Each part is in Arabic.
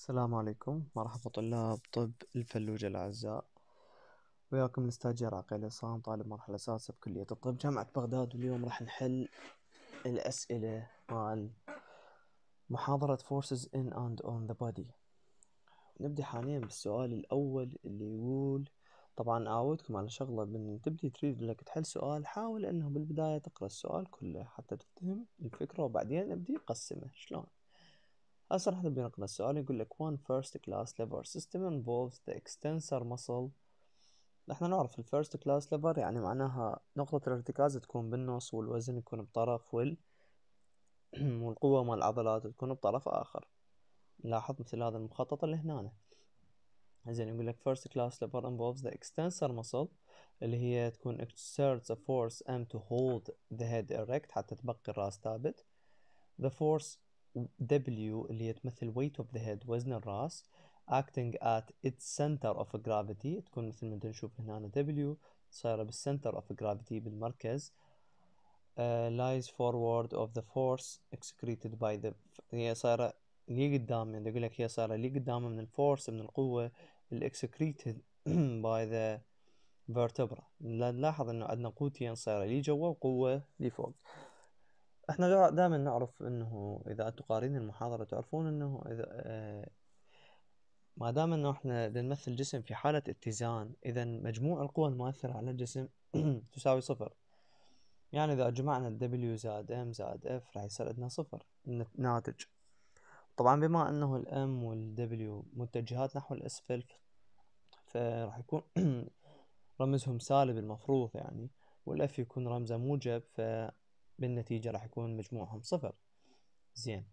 السلام عليكم مرحبا طلاب طب الفلوجة الأعزاء وياكم الاستاذ عقيل عصام طالب مرحلة سادسة بكلية الطب جامعة بغداد واليوم راح نحل الأسئلة مال محاضرة forces in and on the body نبدأ حاليا بالسؤال الأول اللي يقول طبعا أعودكم على شغلة من تبدي تريد لك تحل سؤال حاول أنه بالبداية تقرأ السؤال كله حتى تفهم الفكرة وبعدين ابدي قسمه شلون هسه راح نبدأ نقرأ السؤال يقول لك one first class lever system involves the extensor muscle نحن نعرف الفيرست كلاس lever يعني معناها نقطة الارتكاز تكون بالنص والوزن يكون بطرف وال والقوة مال العضلات تكون بطرف آخر نلاحظ مثل هذا المخطط اللي هنا زين يقول لك first class lever involves the extensor muscle اللي هي تكون exerts a force M to hold the head erect حتى تبقي الراس ثابت the force W اللي هي تمثل weight of the head وزن الرأس acting at its center of gravity تكون مثل ما نشوف هنا أنا W صايرة بالcenter of gravity بالمركز uh, lies forward of the force excreted by the هي صايرة لي قدام يعني يقول لك هي صايرة لي قدام من الفورس من القوة excreted by the vertebra نلاحظ انه عندنا قوتين صايرة لي جوا وقوة لي فوق احنا دائما نعرف انه اذا تقارين المحاضرة تعرفون انه اذا آه، ما دام انه احنا نمثل جسم في حالة اتزان اذا مجموع القوى المؤثرة على الجسم تساوي صفر يعني اذا جمعنا الدبليو زائد ام زائد اف راح يصير عندنا صفر ناتج طبعا بما انه الام والدبليو متجهات نحو الاسفل فراح يكون رمزهم سالب المفروض يعني والاف يكون رمزه موجب ف بالنتيجة راح يكون مجموعهم صفر زين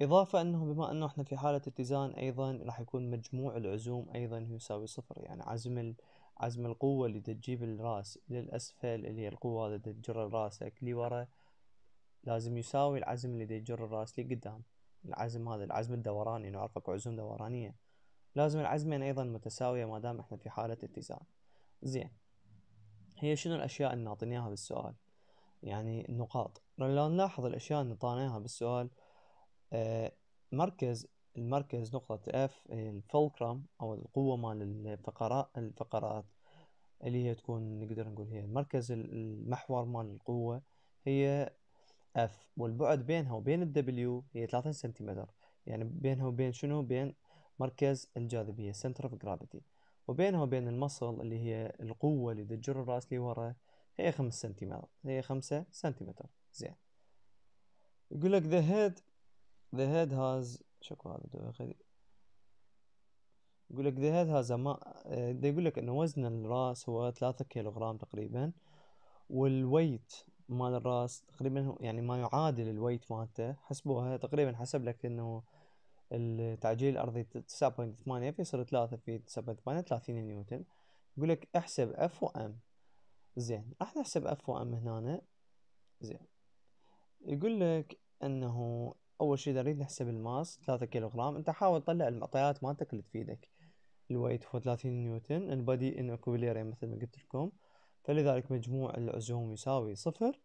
إضافة أنه بما أنه إحنا في حالة اتزان أيضا راح يكون مجموع العزوم أيضا يساوي صفر يعني عزم عزم القوة اللي تجيب الراس للأسفل اللي هي القوة اللي تجر راسك لورا لازم يساوي العزم اللي يجر الراس لقدام العزم هذا العزم الدوراني نعرفه عزوم دورانية لازم العزمين أيضا متساوية ما دام إحنا في حالة اتزان زين هي شنو الأشياء اللي نعطيناها بالسؤال يعني النقاط لو نلاحظ الأشياء اللي طانيها بالسؤال آه، مركز المركز نقطة F الفولكرام أو القوة مال الفقرات الفقرات اللي هي تكون نقدر نقول هي المركز المحور مال القوة هي F والبعد بينها وبين الدبليو هي ثلاثين سنتيمتر يعني بينها وبين شنو بين مركز الجاذبية center of gravity وبينها وبين المصل اللي هي القوة اللي تجر الرأس لورا هي خمس سنتيمتر هي خمسة سنتيمتر زين يقول لك the head the head has شكو هذا يقول لك the head has ما آه، ما يقول لك انه وزن الراس هو ثلاثة كيلوغرام تقريبا والويت مال الراس تقريبا يعني ما يعادل الويت مالته حسبوها تقريبا حسب لك انه التعجيل الارضي 9.8 فيصير 3 في 9.8 30 نيوتن يقول لك احسب اف وام زين راح نحسب اف وام هنا زين يقول لك انه اول شيء نريد نحسب الماس 3 كيلوغرام انت حاول تطلع المعطيات مالتك اللي تفيدك الويت هو 30 نيوتن البادي ان كوبليريا مثل ما قلت لكم فلذلك مجموع العزوم يساوي صفر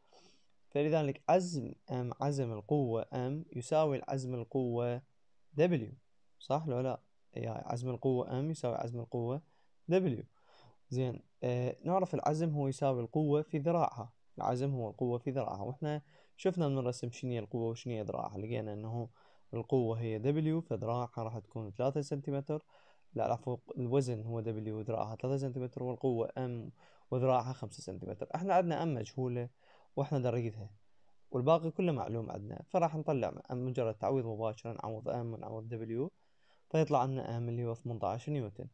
فلذلك عزم ام عزم القوة ام يساوي عزم القوة دبليو صح لو لا يعني عزم القوة ام يساوي عزم القوة دبليو زين آه نعرف العزم هو يساوي القوة في ذراعها العزم هو القوة في ذراعها واحنا شفنا من الرسم شنو القوة وشنو ذراعها لقينا انه القوة هي W فذراعها راح تكون ثلاثة سنتيمتر لا عفوا الوزن هو W وذراعها ثلاثة سنتيمتر والقوة M وذراعها خمسة سنتيمتر احنا عندنا ام مجهولة واحنا دريتها والباقي كله معلوم عندنا فراح نطلع مجرد تعويض مباشر نعوض M ونعوض W فيطلع عندنا ام اللي هو 18 نيوتن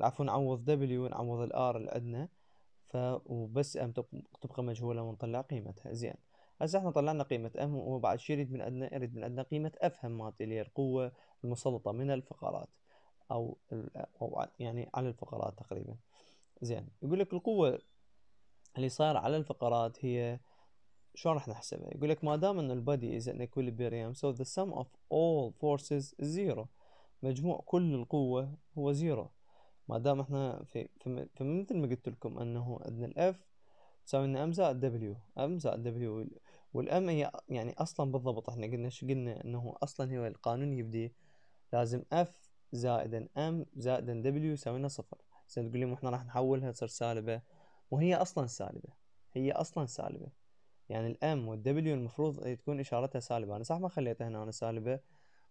عفوا نعوض دبليو نعوض الار الادنى ف وبس ام تبقى مجهولة ونطلع قيمتها زين هسه احنا طلعنا قيمة ام وبعد شي يريد من عندنا يريد من عندنا قيمة افهم مالتي اللي هي القوة المسلطة من الفقرات او او يعني على الفقرات تقريبا زين يقول لك القوة اللي صار على الفقرات هي شو راح نحسبها يقول لك ما دام ان البادي از ان equilibrium so the sum of all forces is zero مجموع كل القوة هو زيرو ما دام احنا في فمثل ما قلت لكم انه عندنا الاف تساوي لنا ام زائد دبليو ام زائد دبليو والام هي يعني اصلا بالضبط احنا قلنا شو قلنا انه اصلا هو القانون يبدي لازم اف زائدا ام زائدا دبليو يساوي لنا صفر زين تقول لي احنا راح نحولها تصير سالبة وهي اصلا سالبة هي اصلا سالبة يعني الام والدبليو المفروض تكون اشارتها سالبة انا صح ما خليتها هنا أنا سالبة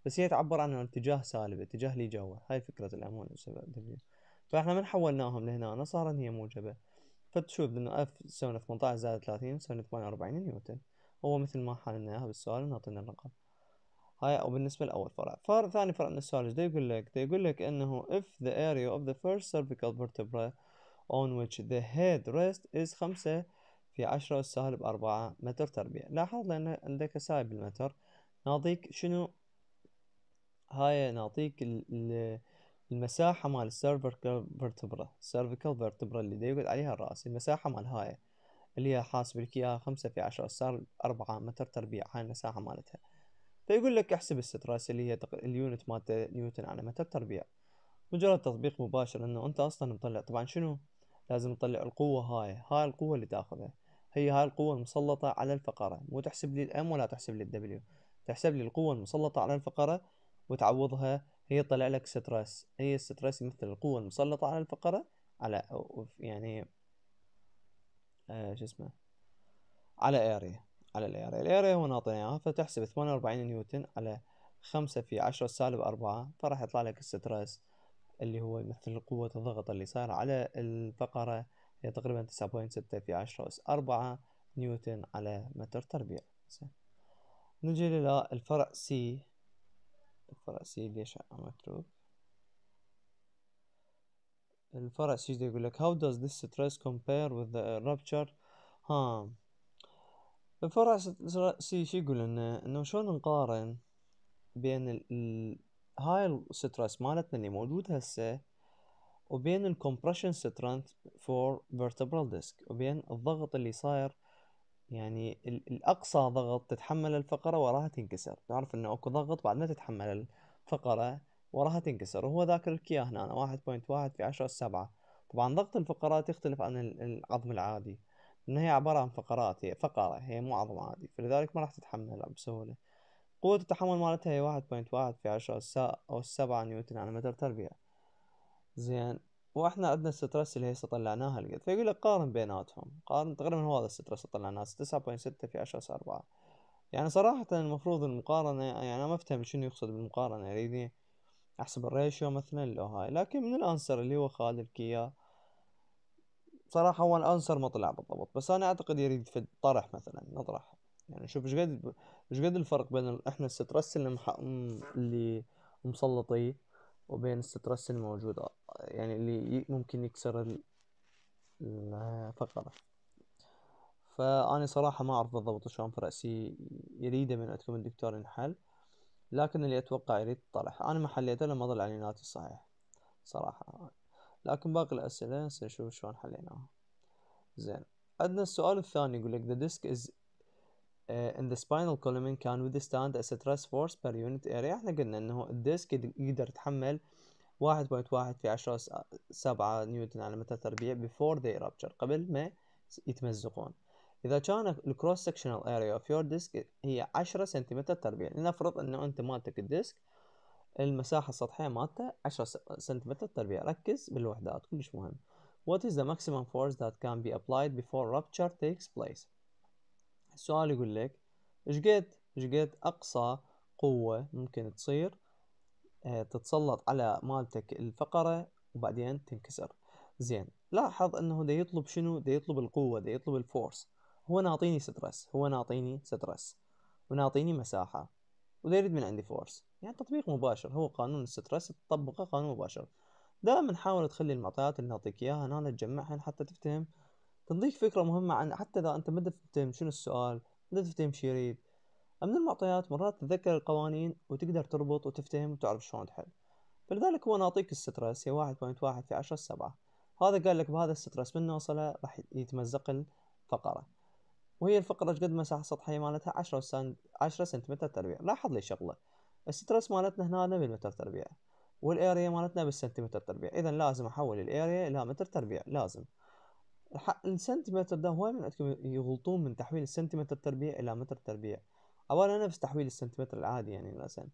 بس هي تعبر عن اتجاه سالب اتجاه لي جوا هاي فكرة الام والدبليو فاحنا من حولناهم لهنا صار هي موجبة فتشوف انه اف تساوي 18 زائد 30 تساوي 48 نيوتن هو مثل ما حللنا اياها بالسؤال ونعطينا الرقم هاي او بالنسبة لأول فرع فرع ثاني فرع من السؤال ايش يقول لك دا يقول لك انه if the area of the first cervical vertebra on which the head rest is خمسة في عشرة سالب 4 متر تربيع لاحظ لأن عندك سالب المتر نعطيك شنو هاي نعطيك ال المساحة مال السيرفيكال فيرتبرا السيرفيكال فيرتبرا اللي دا يقعد عليها الرأس المساحة مال هاي اللي هي حاسب لك إياها خمسة في عشرة صار أربعة متر تربيع هاي المساحة مالتها فيقول لك احسب الستراس اللي هي تق... اليونت مالته نيوتن على متر تربيع مجرد تطبيق مباشر انه انت اصلا مطلع طبعا شنو لازم تطلع القوة هاي هاي القوة اللي تاخذها هي هاي القوة المسلطة على الفقرة مو تحسب لي الام ولا تحسب لي الدبليو تحسب لي القوة المسلطة على الفقرة وتعوضها هي طلع لك ستريس هي الستريس يمثل القوة المسلطة على الفقرة على يعني آه شو اسمه على اريا على الاريا الاريا هو ناطينا اياها فتحسب 48 وأربعين نيوتن على خمسة في عشرة سالب أربعة فراح يطلع لك الستريس اللي هو يمثل قوة الضغط اللي صار على الفقرة هي تقريبا تسعة بوين ستة في عشرة أس أربعة نيوتن على متر تربيع نجي إلى الفرع سي الفرنسية شقة متروك الفرع السجدي يقول لك how does this stress compare with the rupture ها الفرع سي شو يقول لنا انه شلون نقارن بين ال... هاي الستريس مالتنا اللي موجود هسه وبين الكومبريشن سترنت فور vertebral disc وبين الضغط اللي صاير يعني الأقصى ضغط تتحمل الفقرة وراها تنكسر تعرف أنه أكو ضغط بعد ما تتحمل الفقرة وراها تنكسر وهو ذاكر الكيا إياه هنا أنا واحد بوينت واحد في عشرة السبعة طبعا ضغط الفقرات يختلف عن العظم العادي لأن هي عبارة عن فقرات هي فقرة هي مو عظم عادي فلذلك ما راح تتحملها بسهولة قوة التحمل مالتها هي واحد بوينت واحد في عشرة أو سبعة نيوتن على متر تربيع زين واحنا عندنا السترس اللي هي طلعناها القد فيقول لك قارن بيناتهم قارن تقريبا هو هذا السترس اللي طلعناه 9.6 في 10 4 يعني صراحة المفروض المقارنة يعني أنا ما أفتهم شنو يقصد بالمقارنة يريدني أحسب الريشيو مثلا لو هاي لكن من الأنسر اللي هو خالد الكيا صراحة هو الأنسر ما طلع بالضبط بس أنا أعتقد يريد في الطرح مثلا نطرح يعني شوف ايش قد ايش قد الفرق بين احنا السترس اللي مح... اللي مسلطيه وبين السترس الموجود آه، يعني اللي ممكن يكسر الفقرة فأنا صراحة ما أعرف بالضبط شلون في رأسي يريده من عندكم الدكتور ينحل لكن اللي أتوقع يريد الطرح أنا ما حليته لما ضل علي ناتي صحيح صراحة لكن باقي الأسئلة سنشوف شلون حليناها زين عندنا السؤال الثاني يقول لك the disk is in آه، the spinal column can withstand a stress force per unit area احنا قلنا انه الديسك يقدر يتحمل 1.1 في 10 7 نيوتن على متر تربيع before they rupture قبل ما يتمزقون إذا كان الكروس sectional area of your disk هي 10 سنتيمتر تربيع لنفرض أنه أنت مالتك الديسك المساحة السطحية مالته 10 سنتيمتر تربيع ركز بالوحدات كلش مهم What is the maximum force that can be applied before rupture takes place السؤال يقول لك ايش قد ايش قد اقصى قوة ممكن تصير آه، تتسلط على مالتك الفقرة وبعدين تنكسر زين لاحظ انه ده يطلب شنو ده يطلب القوة ده يطلب الفورس هو ناطيني سترس هو ناطيني سترس وناطيني مساحة وده يريد من عندي فورس يعني تطبيق مباشر هو قانون السترس تطبقه قانون مباشر دائما حاول تخلي المعطيات اللي نعطيك اياها هنا تجمعها حتى تفتهم تنضيج فكرة مهمة عن حتى إذا أنت ما تفهم شنو السؤال ما تفهم شو يريد من المعطيات مرات تتذكر القوانين وتقدر تربط وتفتهم وتعرف شلون تحل فلذلك هو نعطيك السترس هي واحد بوينت واحد في عشرة سبعة هذا قال لك بهذا السترس من نوصله راح يتمزق الفقرة وهي الفقرة قد مساحة سطحية مالتها عشرة, سن... عشرة سنتيمتر تربيع لاحظ لي شغلة السترس مالتنا هنا بالمتر تربيع والاريا مالتنا بالسنتيمتر تربيع اذا لازم احول الاريا الى متر تربيع لازم السنتيمتر ده هواي من عندكم يغلطون من تحويل السنتيمتر تربيع الى متر تربيع اولا نفس تحويل السنتيمتر العادي يعني الاسن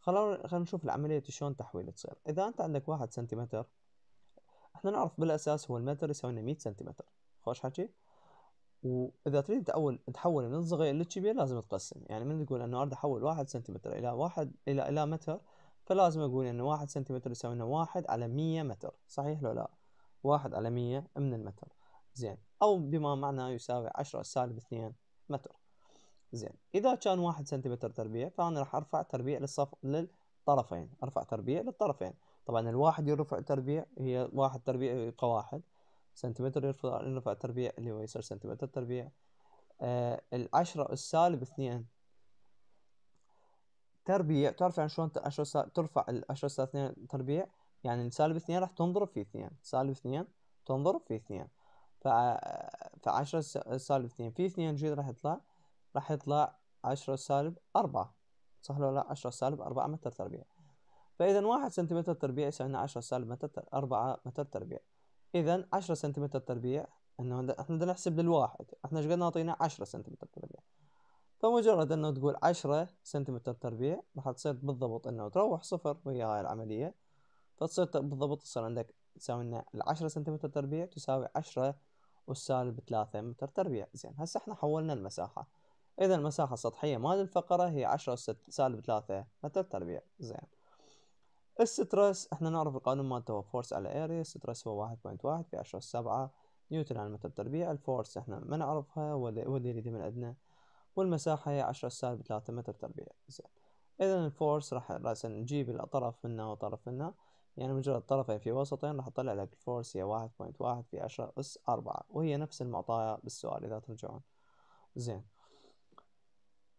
خلونا خلينا نشوف العملية شلون تحويل تصير اذا انت عندك واحد سنتيمتر احنا نعرف بالاساس هو المتر يساوي لنا 100 سنتيمتر خوش حكي واذا تريد تحول تحول من الصغير للكبير لازم تقسم يعني من تقول انه اريد احول واحد سنتيمتر الى واحد الى الى متر فلازم اقول انه واحد سنتيمتر يساوي لنا واحد على مية متر صحيح لو لا واحد على مية من المتر زين أو بما معنى يساوي عشرة سالب اثنين متر زين إذا كان واحد سنتيمتر تربيع فأنا راح أرفع تربيع للصف للطرفين أرفع تربيع للطرفين طبعا الواحد يرفع تربيع هي واحد تربيع يبقى واحد سنتيمتر يرفع يرفع تربيع اللي هو يصير سنتيمتر تربيع آه العشرة السالب اثنين تربيع تعرف يعني شلون عشرة ترفع العشرة سالب اثنين تربيع يعني سالب اثنين راح تنضرب في اثنين سالب اثنين تنضرب في اثنين ف فعشرة سالب اثنين في اثنين جديد راح يطلع راح يطلع عشرة سالب أربعة صح ولا لا عشرة سالب أربعة متر تربيع فإذا واحد سنتيمتر تربيع يساوي لنا عشرة سالب متر 4 أربعة متر تربيع إذا عشرة سنتيمتر تربيع إنه احنا بدنا نحسب للواحد احنا ايش قلنا نعطينا عشرة سنتيمتر تربيع فمجرد انه تقول عشرة سنتيمتر تربيع راح تصير بالضبط انه تروح صفر ويا هاي العملية فتصير بالضبط تصير عندك تساوي لنا العشرة سنتيمتر تربيع تساوي عشرة والسالب 3 متر تربيع زين هسه احنا حولنا المساحة إذا المساحة السطحية مال الفقرة هي 10 سالب 3 متر تربيع زين السترس احنا نعرف القانون مالته هو فورس على اريا السترس هو واحد بوينت واحد في عشرة سبعة نيوتن على متر تربيع الفورس احنا ما نعرفها واللي يريده من عندنا والمساحة هي عشرة سالب ثلاثة متر تربيع زين اذا الفورس راح راسا نجيب الطرف منا وطرف منا يعني مجرد طرفين يعني في وسطين راح أطلع لك الفورس هي واحد بوينت واحد في عشرة أس أربعة وهي نفس المعطايا بالسؤال إذا ترجعون زين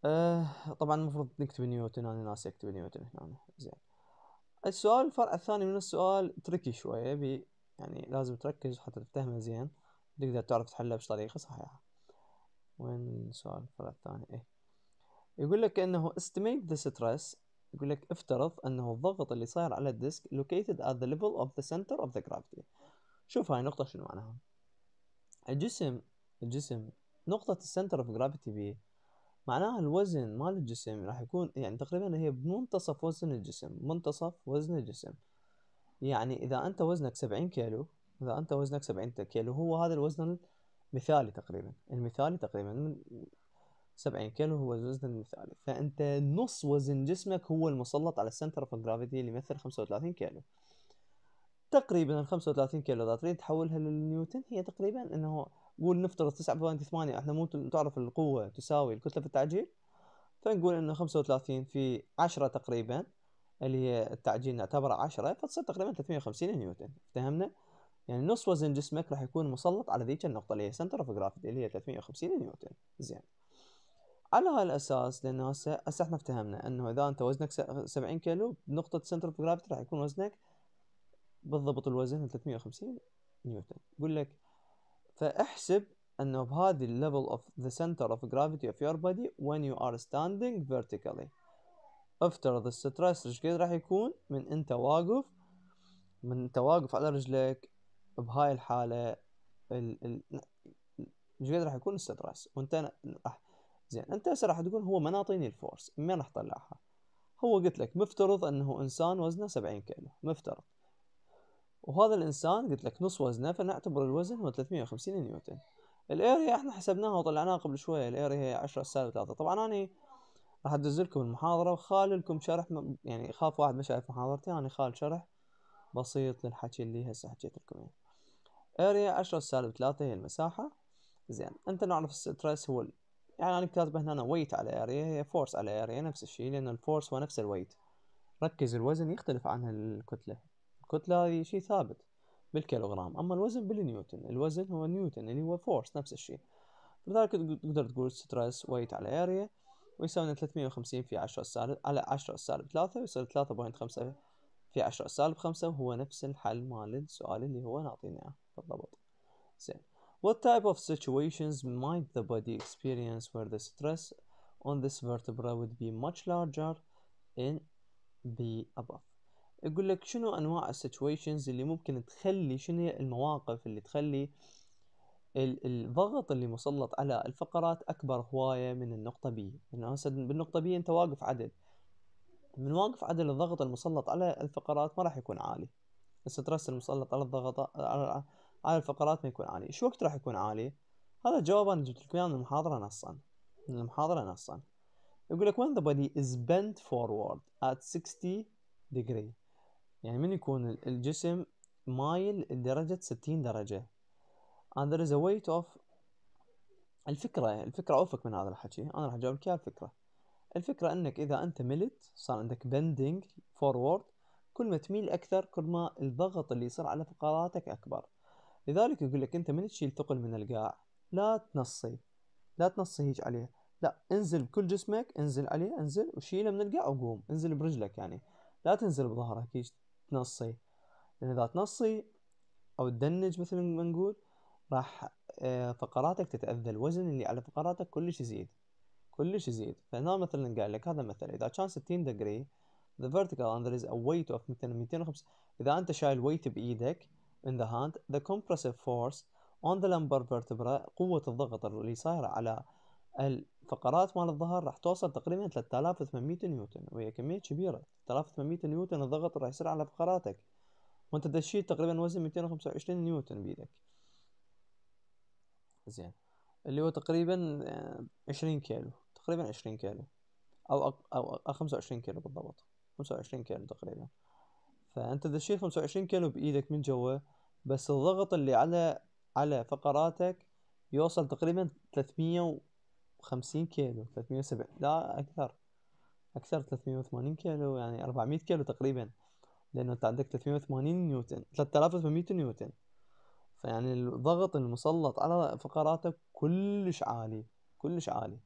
أه طبعا المفروض نكتب نيوتن أنا ناسي أكتب نيوتن هنا زين السؤال الفرع الثاني من السؤال تركي شوية بي يعني لازم تركز حتى تفتهمه زين تقدر تعرف تحله بطريقة صحيحة وين السؤال الفرع الثاني إيه يقول لك انه estimate the stress يقول لك افترض انه الضغط اللي صاير على الديسك located at the level of the center of the gravity شوف هاي النقطة شنو معناها الجسم الجسم نقطة السنتر اوف جرافيتي بي معناها الوزن مال الجسم راح يكون يعني تقريبا هي بمنتصف وزن الجسم منتصف وزن الجسم يعني اذا انت وزنك سبعين كيلو اذا انت وزنك سبعين كيلو هو هذا الوزن المثالي تقريبا المثالي تقريبا 70 يعني كيلو هو الوزن المثالي فانت نص وزن جسمك هو المسلط على السنتر اوف جرافيتي اللي يمثل 35 كيلو تقريبا ال 35 كيلو اذا تريد تحولها للنيوتن هي تقريبا انه قول نفترض 9.8 احنا مو تعرف القوه تساوي الكتله في التعجيل فنقول انه 35 في 10 تقريبا اللي هي التعجيل نعتبره 10 فتصير تقريبا 350 نيوتن فهمنا؟ يعني نص وزن جسمك راح يكون مسلط على ذيك النقطة اللي هي سنتر اوف جرافيتي اللي هي 350 نيوتن زين على هالاساس لان هسه هسه احنا افتهمنا انه اذا انت وزنك 70 كيلو بنقطه سنتر اوف جرافيتي راح يكون وزنك بالضبط الوزن 350 نيوتن يقول لك فاحسب انه بهذه الليفل اوف ذا سنتر اوف جرافيتي اوف يور بودي وين يو ار ستاندينج فيرتيكالي افترض الستريس ايش قد راح يكون من انت واقف من انت واقف على رجلك بهاي الحاله ايش قد راح يكون الستريس وانت راح زين انت هسه راح تقول هو ما ناطيني الفورس وين راح طلعها هو قلت لك مفترض انه انسان وزنه 70 كيلو مفترض وهذا الانسان قلت لك نص وزنه فنعتبر الوزن هو 350 نيوتن الاريا احنا حسبناها وطلعناها قبل شويه الاريا هي 10 سالب 3 طبعا انا راح ادز لكم المحاضره وخال لكم شرح يعني خاف واحد ما شايف محاضرتي انا خال شرح بسيط للحكي اللي هسه حكيت لكم اياه اريا 10 سالب 3 هي المساحه زين انت نعرف الستريس هو يعني انا كاتبه هنا ويت على اريا هي فورس على اريا نفس الشيء لان الفورس هو نفس الويت ركز الوزن يختلف عن الكتلة الكتلة هذه شيء ثابت بالكيلوغرام اما الوزن بالنيوتن الوزن هو نيوتن اللي هو فورس نفس الشيء لذلك تقدر تقول ستريس ويت على اريا ويساوي 350 في 10 سالب على 10 سالب 3 ويصير 3.5 في 10 سالب 5 وهو نفس الحل مال السؤال اللي هو نعطيناه بالضبط زين What type of situations might the body experience where the stress on this vertebra would be much larger in the above يقول لك شنو انواع situations اللي ممكن تخلي شنو هي المواقف اللي تخلي الضغط اللي مسلط على الفقرات اكبر هوايه من النقطه بي يعني لانه هسه بالنقطه B انت واقف عدل من واقف عدل الضغط المسلط على الفقرات ما راح يكون عالي السترس المسلط على الضغط على على الفقرات ما يكون عالي شو وقت راح يكون عالي هذا جواب انا جبت لكم اياه من المحاضره نصا من المحاضره نصا يقول لك when the body is bent forward at 60 degree يعني من يكون الجسم مايل لدرجة 60 درجة and there is a weight of الفكرة الفكرة أوفك من هذا الحكي أنا راح أجاوب لك الفكرة الفكرة أنك إذا أنت ملت صار عندك bending forward كل ما تميل أكثر كل ما الضغط اللي يصير على فقراتك أكبر لذلك يقول لك انت من تشيل ثقل من القاع لا تنصي لا تنصي هيج عليه لا انزل بكل جسمك انزل عليه انزل وشيله من القاع وقوم انزل برجلك يعني لا تنزل بظهرك هيج تنصي لان اذا تنصي او تدنج مثل ما نقول راح آه، فقراتك تتاذى الوزن اللي على فقراتك كلش يزيد كلش يزيد فهنا مثلا قال لك هذا مثلا اذا كان 60 دقري the vertical and there is a weight of مثلا 205 اذا انت شايل ويت بايدك in the hand the compressive force on the lumbar vertebra قوة الضغط اللي صايرة على الفقرات مال الظهر راح توصل تقريبا 3800 نيوتن وهي كمية كبيرة 3800 نيوتن الضغط راح يصير على فقراتك وانت تشيل تقريبا وزن 225 نيوتن بيدك زين اللي هو تقريبا 20 آه، كيلو تقريبا 20 كيلو او او 25 كيلو بالضبط 25 كيلو تقريبا فانت تشيل 25 كيلو بايدك من جوا بس الضغط اللي على على فقراتك يوصل تقريبا ثلاثمية وخمسين كيلو ثلاثمية وسبعين لا أكثر أكثر ثلاثمية وثمانين كيلو يعني أربعمية كيلو تقريبا لأنه أنت عندك ثلاثمية وثمانين نيوتن 3800 آلاف وثمانمية نيوتن فيعني الضغط المسلط على فقراتك كلش عالي كلش عالي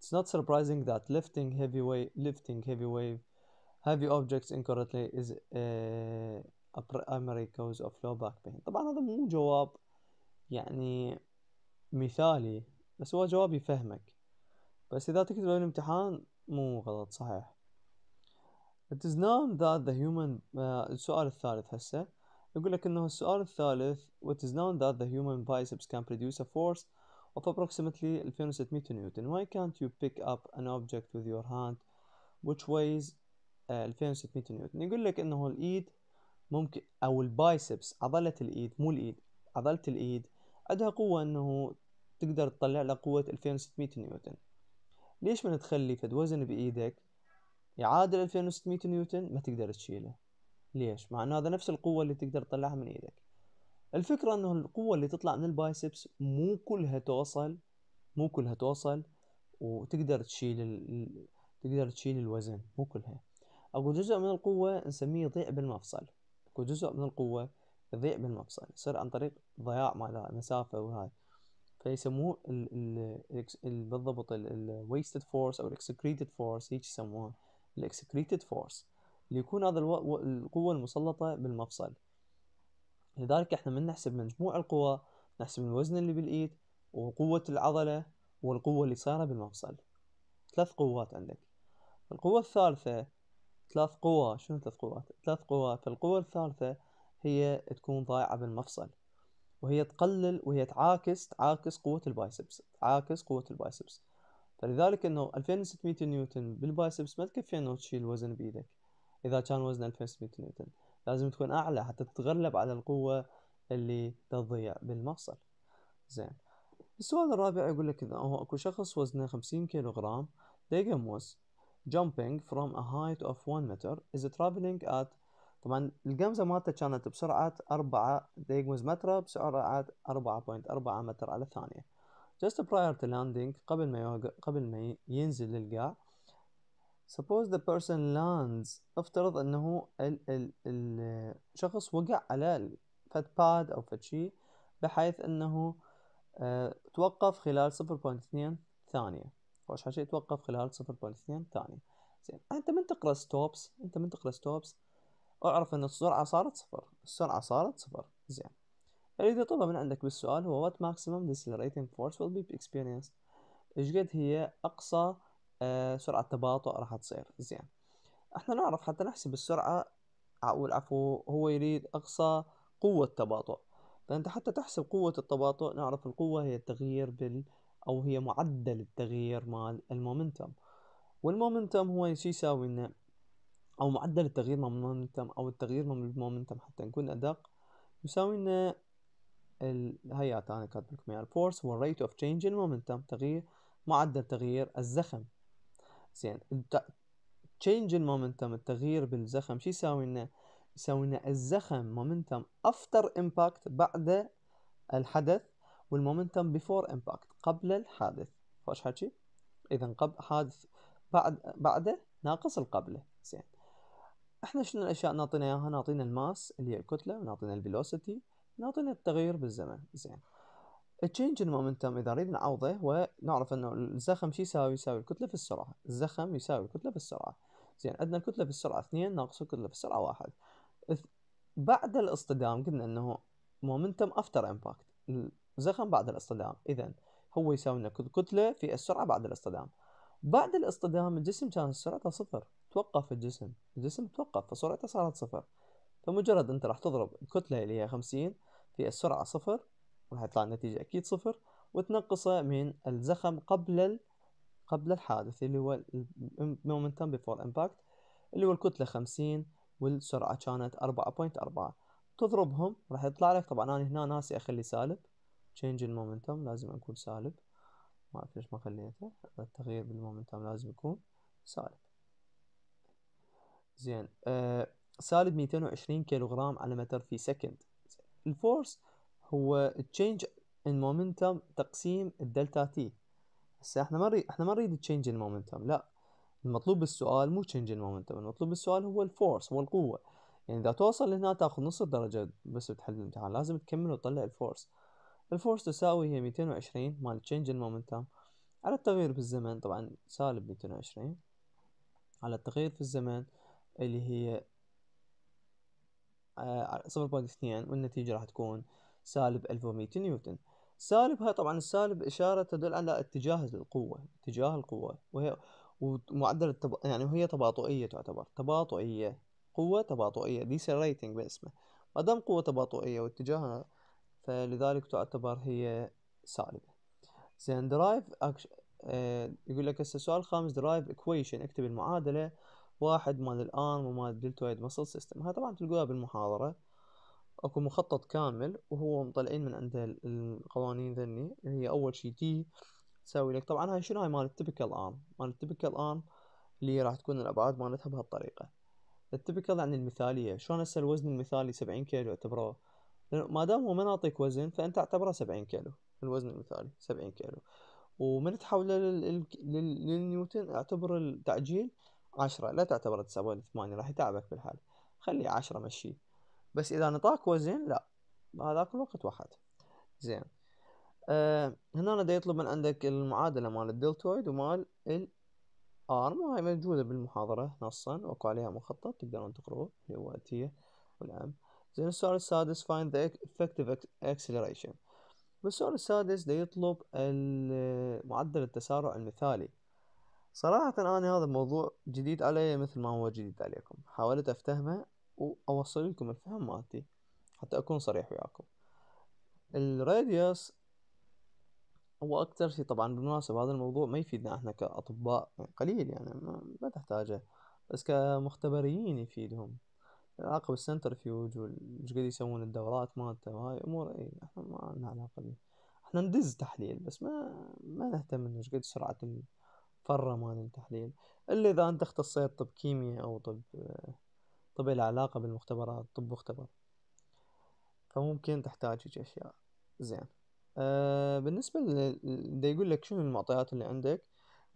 It's not surprising that lifting heavy weight lifting heavy weight heavy objects incorrectly is uh, primary cause of low back pain طبعا هذا مو جواب يعني مثالي بس هو جواب يفهمك بس إذا تكتبه بالامتحان مو غلط صحيح It is known that the human uh, السؤال الثالث هسه يقول لك انه السؤال الثالث It is known that the human biceps can produce a force of approximately 2600 نيوتن Why can't you pick up an object with your hand which weighs uh, 2600 نيوتن يقول لك انه الايد ممكن او البايسبس عضله الايد مو الايد عضله الايد عندها قوه انه تقدر تطلع لها قوه 2600 نيوتن ليش ما تخلي فد وزن بايدك يعادل 2600 نيوتن ما تقدر تشيله ليش مع انه هذا نفس القوه اللي تقدر تطلعها من ايدك الفكره انه القوه اللي تطلع من البايسبس مو كلها توصل مو كلها توصل وتقدر تشيل ال... تقدر تشيل الوزن مو كلها اقول جزء من القوه نسميه ضيع بالمفصل وجزء من القوة يضيع بالمفصل يصير عن طريق ضياع مال مسافة وهاي فيسموه ال ال ال بالضبط wasted force او الاكسكريتد فورس هيك يسموها الاكسكريتد فورس اللي يكون هذا الو... القوة المسلطة بالمفصل لذلك احنا من نحسب مجموع القوى نحسب الوزن اللي بالايد وقوة العضلة والقوة اللي صايرة بالمفصل ثلاث قوات عندك القوة الثالثة ثلاث قوى شنو ثلاث قوات ثلاث قوات فالقوة الثالثة هي تكون ضايعة بالمفصل وهي تقلل وهي تعاكس تعاكس قوة البايسبس تعاكس قوة البايسبس فلذلك انه 2600 نيوتن بالبايسبس ما تكفي انه تشيل وزن بيدك اذا كان وزنه 2600 نيوتن لازم تكون اعلى حتى تتغلب على القوة اللي تضيع بالمفصل زين السؤال الرابع يقول لك اذا هو اكو شخص وزنه 50 كيلوغرام ديقموس jumping from a height of 1 meter is traveling at طبعا الجمزة مالته كانت بسرعة 4 ديجمز متر بسرعة 4.4 متر على الثانية just prior to landing قبل ما قبل ما ينزل للقاع suppose the person lands افترض انه ال... ال... الشخص وقع على فت باد او فد شيء بحيث انه اه توقف خلال 0.2 ثانية فوش حاجه يتوقف خلال صفر ثانيه زين انت من تقرا ستوبس انت من تقرا ستوبس اعرف ان السرعه صارت صفر السرعه صارت صفر زين اللي يطلبه من عندك بالسؤال هو what maximum decelerating force will be experienced ايش قد هي اقصى آه سرعه تباطؤ راح تصير زين احنا نعرف حتى نحسب السرعه او العفو هو يريد اقصى قوه تباطؤ فانت حتى تحسب قوه التباطؤ نعرف القوه هي التغيير بال أو هي معدل التغيير مال المومنتم والمومنتم هو شيء يساوي انه أو معدل التغيير مال المومنتم أو التغيير مال المومنتم حتى نكون أدق يساوي انه ال... هيات أنا كاتب لكم إياها الفورس هو الريت اوف تشينج المومنتم تغيير معدل تغيير الزخم زين تشينج المومنتم التغيير بالزخم شو يساوي لنا؟ يساوي لنا الزخم مومنتم افتر امباكت بعد الحدث والمومنتم بيفور امباكت قبل الحادث فاش حكي اذا قبل حادث بعد بعده ناقص القبله زين احنا شنو الاشياء نعطينا اياها نعطينا الماس اللي هي الكتله ونعطينا الفيلوسيتي نعطينا التغيير بالزمن زين التشينج ان مومنتم اذا نريد نعوضه هو نعرف انه الزخم شو يساوي يساوي الكتله في السرعه الزخم يساوي الكتله في السرعه زين عندنا الكتله في السرعه 2 ناقص الكتله في السرعه 1 بعد الاصطدام قلنا انه مومنتم افتر امباكت زخم بعد الاصطدام إذا هو يساوي لنا كتلة في السرعة بعد الاصطدام بعد الاصطدام الجسم كانت سرعته صفر توقف الجسم الجسم توقف فسرعته صارت صفر فمجرد أنت راح تضرب الكتلة اللي هي 50 في السرعة صفر راح يطلع النتيجة أكيد صفر وتنقصه من الزخم قبل ال... قبل الحادث اللي هو المومنتم بيفور امباكت اللي هو الكتلة 50 والسرعة كانت 4.4 تضربهم راح يطلع لك طبعا أنا هنا ناسي أخلي سالب change المومنتم لازم أكون سالب ما أعرف ليش ما خليته التغيير بالمومنتم لازم يكون سالب زين أه سالب 220 كيلوغرام على متر في سكند الفورس هو change in momentum تقسيم الدلتا تي هسه احنا ما نريد احنا ما نريد تشينج in momentum لا المطلوب بالسؤال مو تشينج in momentum المطلوب بالسؤال هو الفورس هو القوة يعني اذا توصل لهنا تاخذ نص الدرجة بس بتحل الامتحان لازم تكمل وتطلع الفورس الفورس تساوي هي ميتين وعشرين مال تشينج المومنتم على التغيير بالزمن طبعا سالب ميتين وعشرين على التغيير في الزمن اللي هي آه، صفر بوينت اثنين والنتيجة راح تكون سالب ألف وميت نيوتن سالب هاي طبعا السالب إشارة تدل على اتجاه القوة اتجاه القوة وهي ومعدل التب... يعني وهي تباطؤية تعتبر تباطؤية قوة تباطؤية ديسيريتنج باسمه ما دام قوة تباطؤية واتجاهها فلذلك تعتبر هي سالبة زين درايف أكش... اه يقول لك هسه سؤال خامس درايف اكويشن اكتب المعادلة واحد مال الارم ومال دلتويد مسل سيستم هاي طبعا تلقوها بالمحاضرة اكو مخطط كامل وهو مطلعين من عنده القوانين ذني اللي هي اول شي تي تسوي لك طبعا هاي شنو هاي مال التبكال ارم مال التبكال ارم اللي راح تكون الابعاد مالتها بهالطريقة التبكال يعني المثالية شلون هسه الوزن المثالي سبعين كيلو اعتبره لأنه ما دام هو ما نعطيك وزن فأنت اعتبره سبعين كيلو الوزن المثالي سبعين كيلو ومن تحوله لل... لل... للنيوتن اعتبر التعجيل عشرة لا تعتبره تسعة ولا ثمانية راح يتعبك بالحال خليه عشرة مشي بس إذا نطاك وزن لا هذاك الوقت واحد زين آه هنا دا يطلب من عندك المعادلة مال الدلتويد ومال الارم وهي موجودة بالمحاضرة نصا واكو عليها مخطط تقدرون تقروه اللي هو التيه والام زين السؤال السادس find the effective acceleration والسؤال السادس ده يطلب معدل التسارع المثالي صراحة أنا هذا الموضوع جديد علي مثل ما هو جديد عليكم حاولت أفتهمه وأوصل لكم الفهم مالتي حتى أكون صريح وياكم الراديوس هو أكثر شيء طبعا بالمناسبة هذا الموضوع ما يفيدنا إحنا كأطباء يعني قليل يعني ما, ما تحتاجه بس كمختبريين يفيدهم عقب السنترفيوج وش قد يسوون الدورات مالته وهاي امور اي احنا ما لنا علاقه بيه احنا ندز تحليل بس ما ما نهتم انه قد سرعه الفره مال التحليل الا اذا انت اختصيت طب كيمياء او طب طب له علاقه بالمختبرات طب مختبر فممكن تحتاج هيك اشياء زين أه بالنسبه دا يقول لك شنو المعطيات اللي عندك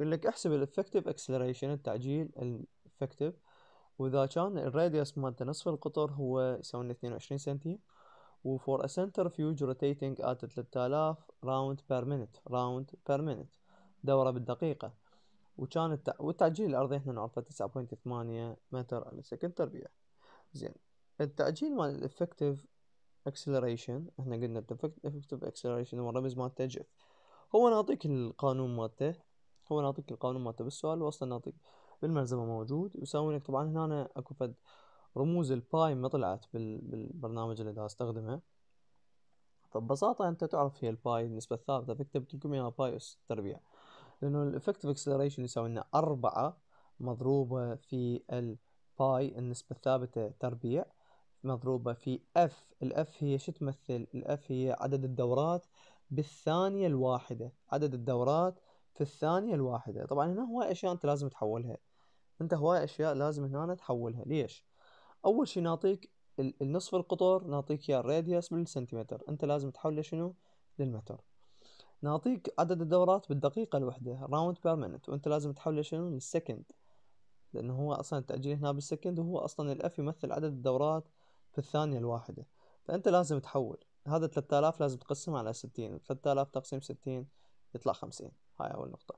يقول لك احسب الافكتيف اكسلريشن التعجيل الافكتيف وإذا كان الراديوس مالته نصف القطر هو يساوي 22 سنتي و for a centrifuge rotating at 3000 round per minute round per minute دورة بالدقيقة وكان الت... والتعجيل الأرضي احنا نعرفه 9.8 متر على سكند تربيع زين التعجيل مال الافكتيف acceleration احنا قلنا الافكتيف acceleration هو الرمز مالته جف هو نعطيك القانون مالته هو نعطيك القانون مالته بالسؤال واصلا نعطيك بالملزمة موجود يساوي انك طبعا هنا أنا اكو فد رموز الباي ما طلعت بالبرنامج اللي دا استخدمه فببساطة انت تعرف هي الباي النسبة الثابتة فاكتب لكم يا باي اس تربيع لانه الافكتيف اكسلريشن يساوي لنا اربعة مضروبة في الباي النسبة الثابتة تربيع مضروبة في اف الاف هي شو تمثل الاف هي عدد الدورات بالثانية الواحدة عدد الدورات في الثانية الواحدة طبعا هنا هواي اشياء انت لازم تحولها انت هواي اشياء لازم هنا تحولها ليش اول شي نعطيك النصف القطر نعطيك اياه الراديوس بالسنتيمتر انت لازم تحوله شنو للمتر نعطيك عدد الدورات بالدقيقة الوحدة راوند بير مينت وانت لازم تحوله شنو للسكند لانه هو اصلا التأجيل هنا بالسكند وهو اصلا الاف يمثل عدد الدورات في الثانية الواحدة فانت لازم تحول هذا 3000 لازم تقسمه على 60 3000 تقسيم 60 يطلع 50 هاي اول نقطة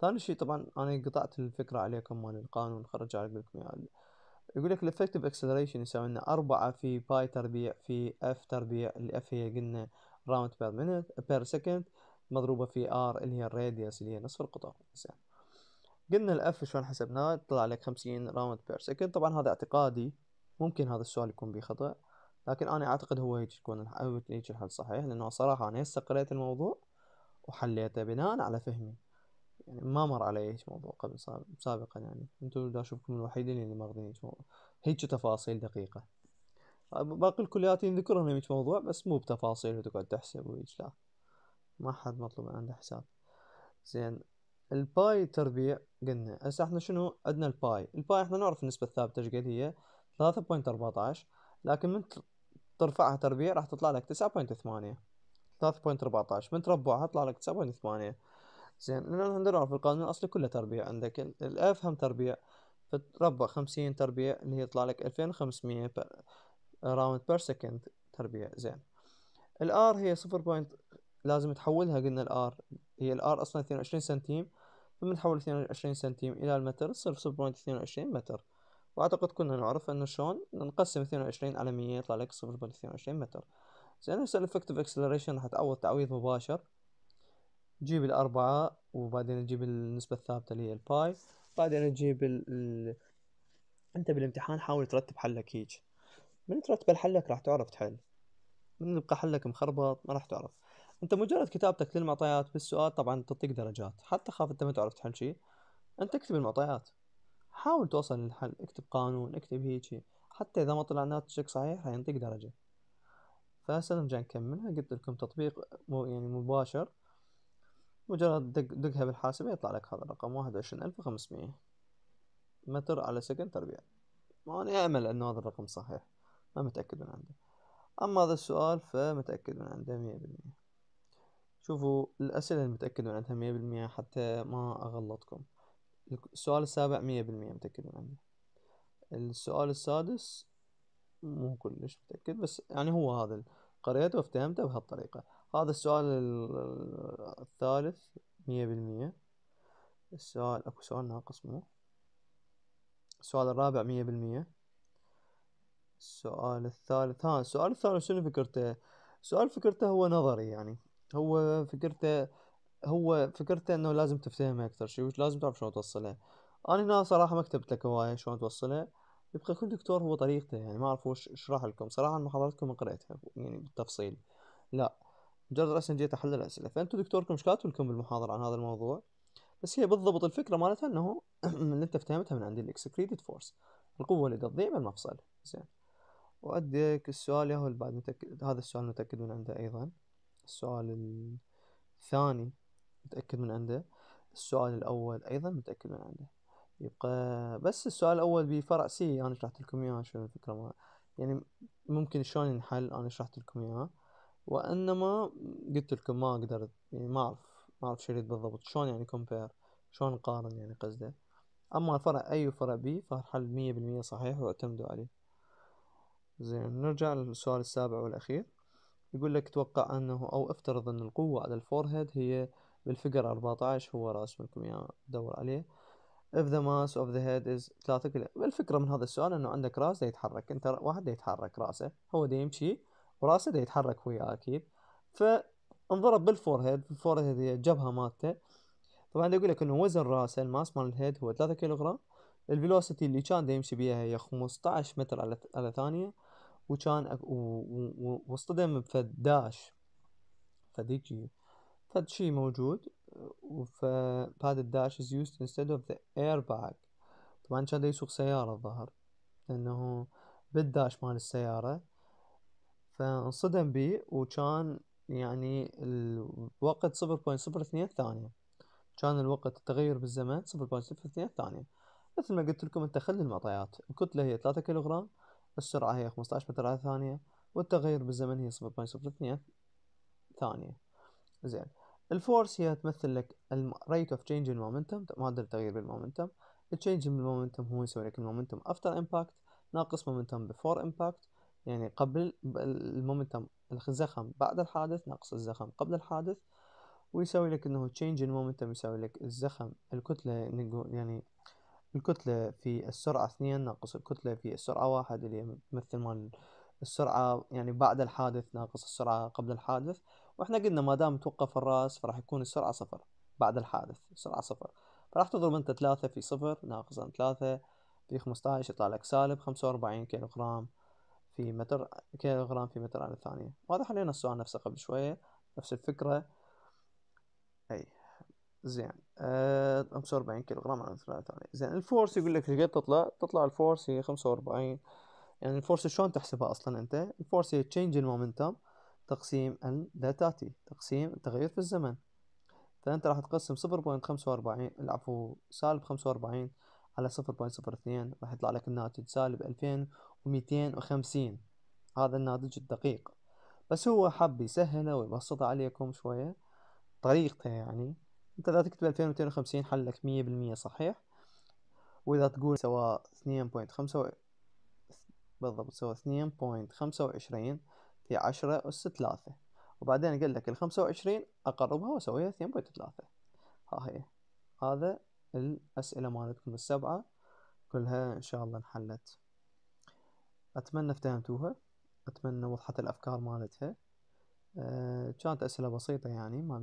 ثاني شي طبعا انا قطعت الفكرة عليكم مال القانون خرج لكم اياه يقول لك الافكتيف اكسلريشن يساوي لنا أربعة في باي تربيع في اف تربيع الاف هي قلنا راوند بير مينت بير سكند مضروبة في ار اللي هي الراديوس اللي هي نصف القطر زين قلنا الاف شلون حسبناه طلع لك خمسين راوند بير سكند طبعا هذا اعتقادي ممكن هذا السؤال يكون به خطأ لكن انا اعتقد هو هيك يكون هيك الحل صحيح لانه صراحة انا هسه قريت الموضوع وحليته بناء على فهمي يعني ما مر علي هيك موضوع قبل سابقا يعني انتم دا اشوفكم الوحيدين اللي مرضين هيك موضوع هيك تفاصيل دقيقة باقي الكليات نذكرهم هيك موضوع بس مو بتفاصيل وتقعد تحسب وهيك لا ما حد مطلوب عنده حساب زين الباي تربيع قلنا هسه احنا شنو عندنا الباي الباي احنا نعرف النسبة الثابتة ايش قد هي ثلاثة بوينت اربعطعش لكن من ترفعها تربيع راح تطلع لك تسعة بوينت ثمانية 3.14 من تربعها طلع لك 9.8 زين لأن عندنا نعرف القانون الأصلي كله تربيع عندك الأف هم تربيع فتربع 50 تربيع اللي هي يطلع لك 2500 راوند بير سكند تربيع زين الار هي صفر بوينت لازم تحولها قلنا الار هي الار اصلا 22 سنتيم فمن اثنين 22 سنتيم الى المتر تصير 0.22 متر واعتقد كنا نعرف انه شلون نقسم 22 على 100 يطلع لك 0.22 متر زين هسه الافكتيف اكسلريشن راح تعوض تعويض مباشر نجيب الأربعة وبعدين نجيب النسبة الثابتة اللي هي الباي بعدين نجيب ال... ال... انت بالامتحان حاول ترتب حلك هيج من ترتب حلك راح تعرف تحل من يبقى حلك مخربط ما راح تعرف انت مجرد كتابتك للمعطيات بالسؤال طبعا تعطيك درجات حتى خاف انت ما تعرف تحل شيء انت اكتب المعطيات حاول توصل للحل اكتب قانون اكتب هيجي حتى اذا ما طلع ناتجك صحيح راح ينطيك درجه فهسه نرجع نكملها قلت لكم تطبيق مو يعني مباشر مجرد دق دقها بالحاسبة يطلع لك هذا الرقم واحد وعشرين ألف وخمسمية متر على سكن تربيع وأنا أمل أنه هذا الرقم صحيح ما متأكد من عنده أما هذا السؤال فمتأكد من عنده مية بالمية شوفوا الأسئلة اللي متأكد من عندها مية بالمية حتى ما أغلطكم السؤال السابع مية بالمية متأكد من عنده السؤال السادس مو كلش متأكد بس يعني هو هذا قريته وافتهمته بهالطريقة هذا السؤال الثالث مية بالمية السؤال اكو سؤال ناقص مو السؤال الرابع مية بالمية السؤال الثالث ها السؤال الثالث شنو فكرته سؤال فكرته هو نظري يعني هو فكرته هو فكرته انه لازم تفتهمها اكثر شي لازم تعرف شلون توصلها انا هنا صراحة ما كتبت لك هواية شلون توصلها يبقى كل دكتور هو طريقته يعني ما أعرف وش أشرح لكم صراحة محاضرتكم ما قريتها يعني بالتفصيل لا مجرد أصلا جيت أحل الأسئلة فأنتم دكتوركم إيش كاتب لكم بالمحاضرة عن هذا الموضوع بس هي بالضبط الفكرة مالتها أنه اللي أنت فهمتها من عند الإكسكريتد فورس القوة اللي تضيع بالمفصل زين وأديك السؤال يا هو بعد متأكد هذا السؤال متأكد من عنده أيضا السؤال الثاني متأكد من عنده السؤال الأول أيضا متأكد من عنده يبقى بس السؤال الأول بفرع سي أنا شرحت لكم إياه شنو الفكرة ما يعني ممكن شلون ينحل أنا شرحت لكم إياه وإنما قلت لكم ما أقدر يعني ما أعرف ما أعرف شريط بالضبط شلون يعني كومبير شلون نقارن يعني قصده أما الفرع أي وفرع بي فالحل مية بالمية صحيح واعتمدوا عليه زين نرجع للسؤال السابع والأخير يقول لك توقع أنه أو افترض أن القوة على الفورهيد هي بالفقر 14 هو راسمكم يا دور عليه if the mass of the head is 3 كيلو الفكرة من هذا السؤال انه عندك راس دا يتحرك انت واحد دا يتحرك راسه هو دا يمشي وراسه دا يتحرك وياه اكيد فانضرب بالفور هيد الفور هيد هي الجبهة مالته طبعا دا يقول لك انه وزن راسه الماس مال الهيد هو 3 كيلو غرام الفيلوسيتي اللي كان دا يمشي بيها هي 15 متر على على ثانية وكان واصطدم بفد داش فد فد شي موجود فهذا الداش is used instead of the airbag طبعا كان يسوق سيارة الظهر لأنه بالداش مال السيارة فانصدم بيه وكان يعني الوقت صفر بوينت صفر اثنين ثانية كان الوقت التغير بالزمن صفر بوينت صفر اثنين ثانية مثل ما قلت لكم خلي المعطيات الكتلة هي ثلاثة كيلوغرام السرعة هي خمسطعش متر على الثانية والتغير بالزمن هي صفر بوينت صفر اثنين ثانية زين الفورس هي تمثل لك الريت of change in momentum معدل التغيير بالمومنتم التشينج in momentum هو يسوي لك المومنتم after impact ناقص مومنتم before impact يعني قبل المومنتم الزخم بعد الحادث ناقص الزخم قبل الحادث ويسوي لك انه change in momentum يساوي لك الزخم الكتلة يعني الكتلة في السرعة اثنين ناقص الكتلة في السرعة واحد اللي تمثل مال السرعة يعني بعد الحادث ناقص السرعة قبل الحادث واحنا قلنا ما دام توقف الراس فراح يكون السرعة صفر بعد الحادث السرعة صفر فراح تضرب انت ثلاثة في صفر ناقصا ثلاثة في خمسطعش يطلع لك سالب خمسة وأربعين كيلوغرام في متر كيلوغرام في متر على الثانية وهذا حلينا السؤال نفسه قبل شوية نفس الفكرة أي زين أه 45 كيلوغرام على متر على الثانية زين الفورس يقول لك قد تطلع تطلع الفورس هي 45 يعني الفورس شلون تحسبها أصلا أنت الفورس هي تشينج المومنتم تقسيم ال الداتاتي تقسيم التغير في الزمن فأنت راح تقسم صفر بوينت خمسة وأربعين العفو سالب خمسة وأربعين على صفر بوينت صفر اثنين راح يطلع لك الناتج سالب ألفين وميتين وخمسين هذا الناتج الدقيق بس هو حب يسهله ويبسطه عليكم شوية طريقته يعني انت اذا تكتب ألفين وميتين وخمسين حلك مية بالمية صحيح واذا تقول سواء اثنين بوينت خمسة بالضبط سواء اثنين بوينت خمسة وعشرين هي عشرة أس ثلاثة وبعدين أقول لك الخمسة وعشرين أقربها وأسويها اثنين بوينت ثلاثة ها هي هذا الأسئلة مالتكم السبعة كلها إن شاء الله انحلت أتمنى افتهمتوها أتمنى وضحت الأفكار مالتها أه كانت أسئلة بسيطة يعني ما